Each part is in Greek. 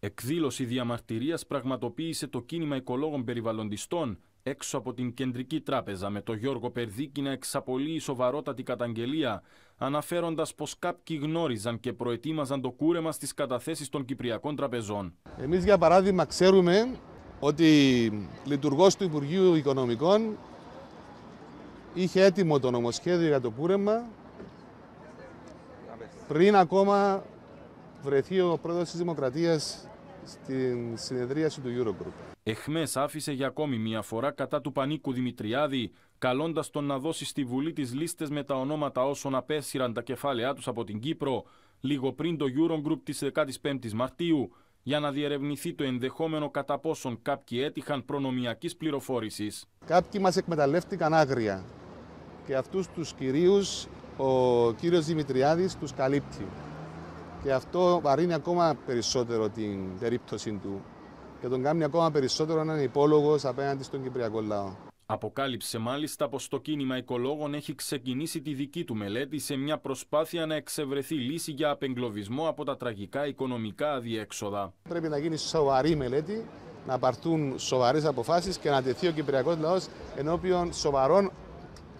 Εκδήλωση διαμαρτυρίας πραγματοποίησε το κίνημα οικολόγων περιβαλλοντιστών έξω από την Κεντρική Τράπεζα με τον Γιώργο Περδίκη να εξαπολύει σοβαρότατη καταγγελία, αναφέροντας πως κάποιοι γνώριζαν και προετοίμαζαν το κούρεμα στις καταθέσεις των Κυπριακών Τραπεζών. Εμείς για παράδειγμα ξέρουμε ότι λειτουργός του Υπουργείου Οικονομικών είχε έτοιμο το νομοσχέδιο για το κούρεμα πριν ακόμα βρεθεί ο πρόεδρος της Δημοκρατίας στην συνεδρίαση του Eurogroup. Εχμές άφησε για ακόμη μία φορά κατά του Πανίκου Δημητριάδη, καλώντας τον να δώσει στη Βουλή τις λίστες με τα ονόματα όσων απέσυραν τα κεφάλαιά τους από την Κύπρο, λίγο πριν το Eurogroup της 15η Μαρτίου, για να διερευνηθεί το ενδεχόμενο κατά πόσον κάποιοι έτυχαν προνομιακής πληροφόρησης. Κάποιοι μας εκμεταλλεύτηκαν άγρια και αυτούς τους κυρίους ο κύριος Δημητριάδης τους καλύπτει. Και αυτό βαρύνει ακόμα περισσότερο την περίπτωση του και τον κάνει ακόμα περισσότερο έναν υπόλογος απέναντι στον Κυπριακό λαό. Αποκάλυψε μάλιστα πως το κίνημα οικολόγων έχει ξεκινήσει τη δική του μελέτη σε μια προσπάθεια να εξευρεθεί λύση για απεγκλωβισμό από τα τραγικά οικονομικά αδιέξοδα. Πρέπει να γίνει σοβαρή μελέτη, να πάρθουν σοβαρές αποφάσεις και να τεθεί ο Κυπριακός λαός ενώπιον σοβαρών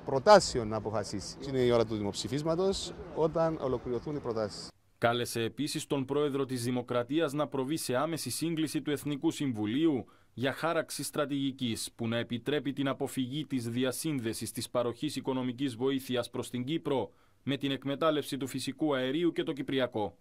προτάσεων να αποφασίσει. Είναι η ώρα του δημοψηφίσματος όταν ολοκληρωθούν οι προτάσεις. Κάλεσε επίσης τον πρόεδρο της Δημοκρατίας να προβεί σε άμεση σύγκληση του Εθνικού Συμβουλίου για χάραξη στρατηγικής που να επιτρέπει την αποφυγή της διασύνδεσης της παροχής οικονομικής βοήθειας προς την Κύπρο με την εκμετάλλευση του φυσικού αερίου και το Κυπριακό.